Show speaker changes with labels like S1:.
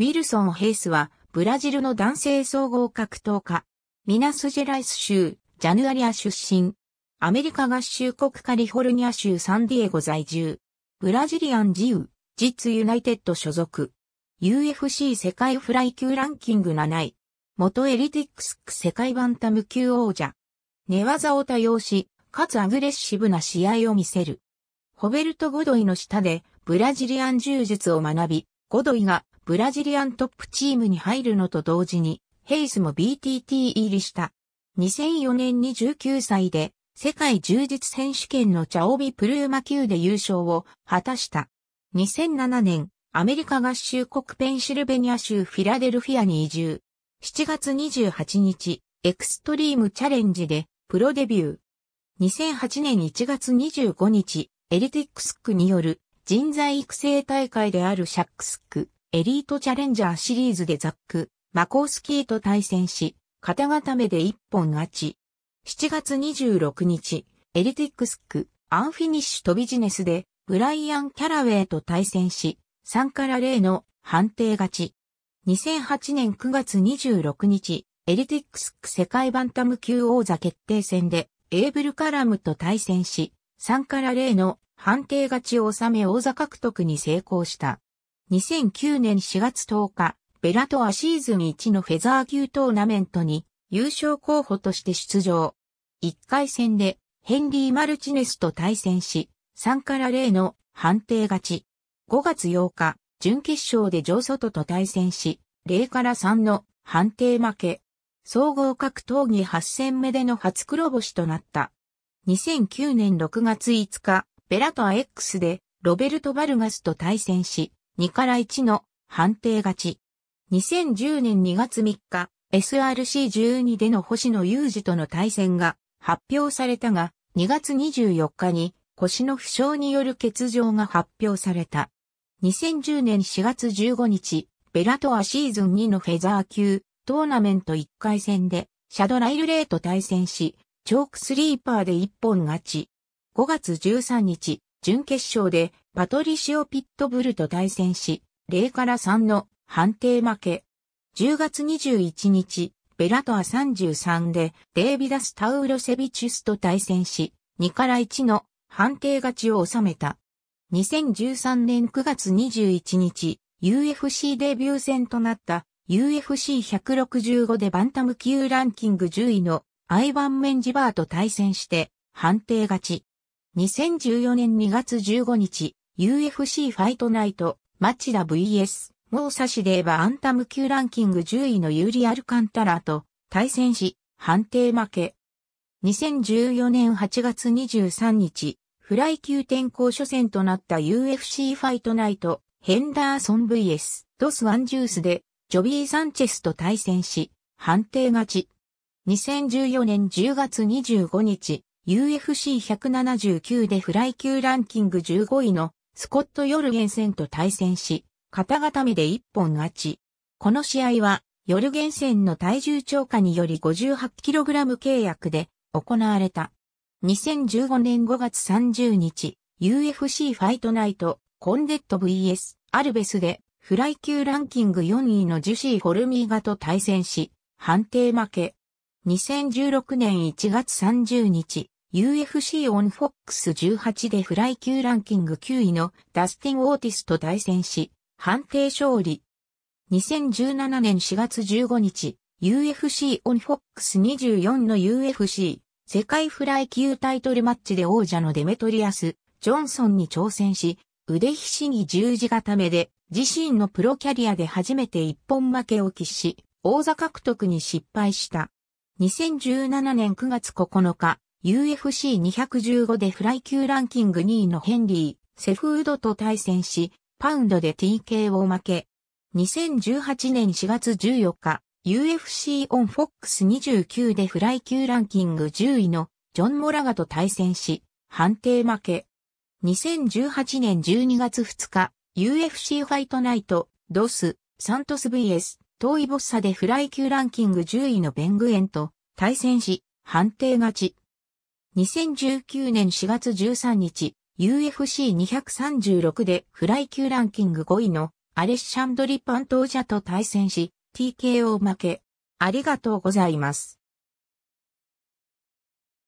S1: ウィルソン・ヘイスは、ブラジルの男性総合格闘家。ミナスジェライス州、ジャヌアリア出身。アメリカ合衆国カリフォルニア州サンディエゴ在住。ブラジリアンジッ実ユナイテッド所属。UFC 世界フライ級ランキング7位。元エリティックス世界バンタム級王者。寝技を多用し、かつアグレッシブな試合を見せる。ホベルト・ゴドイの下で、ブラジリアン柔術を学び、ゴドイがブラジリアントップチームに入るのと同時に、ヘイスも BTT 入りした。2004年に19歳で、世界充実選手権のチャオビプルーマ級で優勝を果たした。2007年、アメリカ合衆国ペンシルベニア州フィラデルフィアに移住。7月28日、エクストリームチャレンジでプロデビュー。2008年1月25日、エリティックスクによる人材育成大会であるシャックスク、エリートチャレンジャーシリーズでザック、マコースキーと対戦し、肩固めで一本勝ち。7月26日、エリティックスク、アンフィニッシュとビジネスで、ブライアン・キャラウェイと対戦し、3から0の判定勝ち。2008年9月26日、エリティックスク世界バンタム級王座決定戦で、エーブル・カラムと対戦し、3から0の判定勝ちを収め王座獲得に成功した。2009年4月10日、ベラトアシーズン1のフェザー級トーナメントに優勝候補として出場。1回戦でヘンリー・マルチネスと対戦し、3から0の判定勝ち。5月8日、準決勝でジョーソトと対戦し、0から3の判定負け。総合格闘技8戦目での初黒星となった。2009年6月5日、ベラトア X でロベルト・バルガスと対戦し、2から1の判定勝ち。2010年2月3日、SRC12 での星野雄二との対戦が発表されたが、2月24日に腰の負傷による欠場が発表された。2010年4月15日、ベラトアシーズン2のフェザー級トーナメント1回戦でシャドライルレイと対戦し、チョークスリーパーで一本勝ち。5月13日、準決勝でパトリシオ・ピットブルと対戦し、0から3の判定負け。10月21日、ベラトア33でデービダス・タウロセビチュスと対戦し、2から1の判定勝ちを収めた。2013年9月21日、UFC デビュー戦となった UFC165 でバンタム級ランキング10位のアイバン・メンジバーと対戦して判定勝ち。2014年2月15日、UFC ファイトナイト、マチダ VS、モーサシデーバアンタム級ランキング10位のユーリ・アルカンタラと対戦し、判定負け。2014年8月23日、フライ級転校初戦となった UFC ファイトナイト、ヘンダーソン VS、ドス・ワンジュースで、ジョビー・サンチェスと対戦し、判定勝ち。2014年10月25日、UFC179 でフライ級ランキング15位のスコット・ヨルゲンセンと対戦し、肩固めで一本勝ち。この試合は、ヨルゲンセンの体重超過により 58kg 契約で行われた。2015年5月30日、UFC ファイトナイト、コンデット vs アルベスで、フライ級ランキング4位のジュシー・ホルミーガと対戦し、判定負け。2016年1月30日、UFC オンフォックス1 8でフライ級ランキング9位のダスティン・オーティスと対戦し、判定勝利。2017年4月15日、UFC オンフォックス2 4の UFC 世界フライ級タイトルマッチで王者のデメトリアス・ジョンソンに挑戦し、腕ひしぎ十字固めで自身のプロキャリアで初めて一本負けを喫し、王座獲得に失敗した。2017年9月9日、UFC215 でフライ級ランキング2位のヘンリー、セフードと対戦し、パウンドで TK を負け。2018年4月14日、UFC オンフォックス2 9でフライ級ランキング10位のジョン・モラガと対戦し、判定負け。2018年12月2日、UFC ファイトナイト、ドス、サントス VS、遠いボッサでフライ級ランキング10位のベングエンと対戦し、判定勝ち。2019年4月13日、UFC236 でフライ級ランキング5位のアレッシャンドリ・パントージャと対戦し、TKO 負け。ありがとうございます。